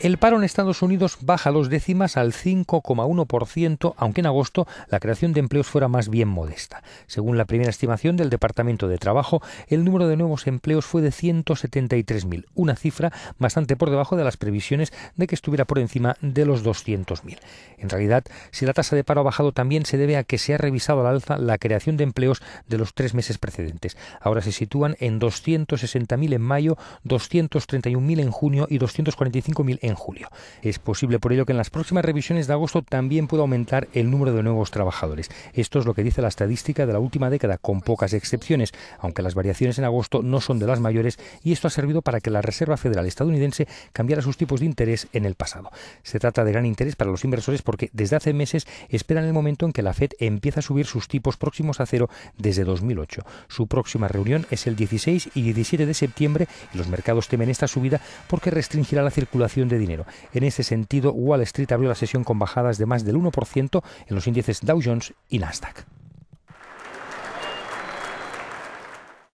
El paro en Estados Unidos baja dos décimas al 5,1%, aunque en agosto la creación de empleos fuera más bien modesta. Según la primera estimación del Departamento de Trabajo, el número de nuevos empleos fue de 173.000, una cifra bastante por debajo de las previsiones de que estuviera por encima de los 200.000. En realidad, si la tasa de paro ha bajado también se debe a que se ha revisado al alza la creación de empleos de los tres meses precedentes. Ahora se sitúan en 260.000 en mayo, 231.000 en junio y 245.000 en en julio. Es posible por ello que en las próximas revisiones de agosto también pueda aumentar el número de nuevos trabajadores. Esto es lo que dice la estadística de la última década, con pocas excepciones, aunque las variaciones en agosto no son de las mayores y esto ha servido para que la Reserva Federal estadounidense cambiara sus tipos de interés en el pasado. Se trata de gran interés para los inversores porque desde hace meses esperan el momento en que la Fed empieza a subir sus tipos próximos a cero desde 2008. Su próxima reunión es el 16 y 17 de septiembre y los mercados temen esta subida porque restringirá la circulación de dinero. En ese sentido, Wall Street abrió la sesión con bajadas de más del 1% en los índices Dow Jones y Nasdaq.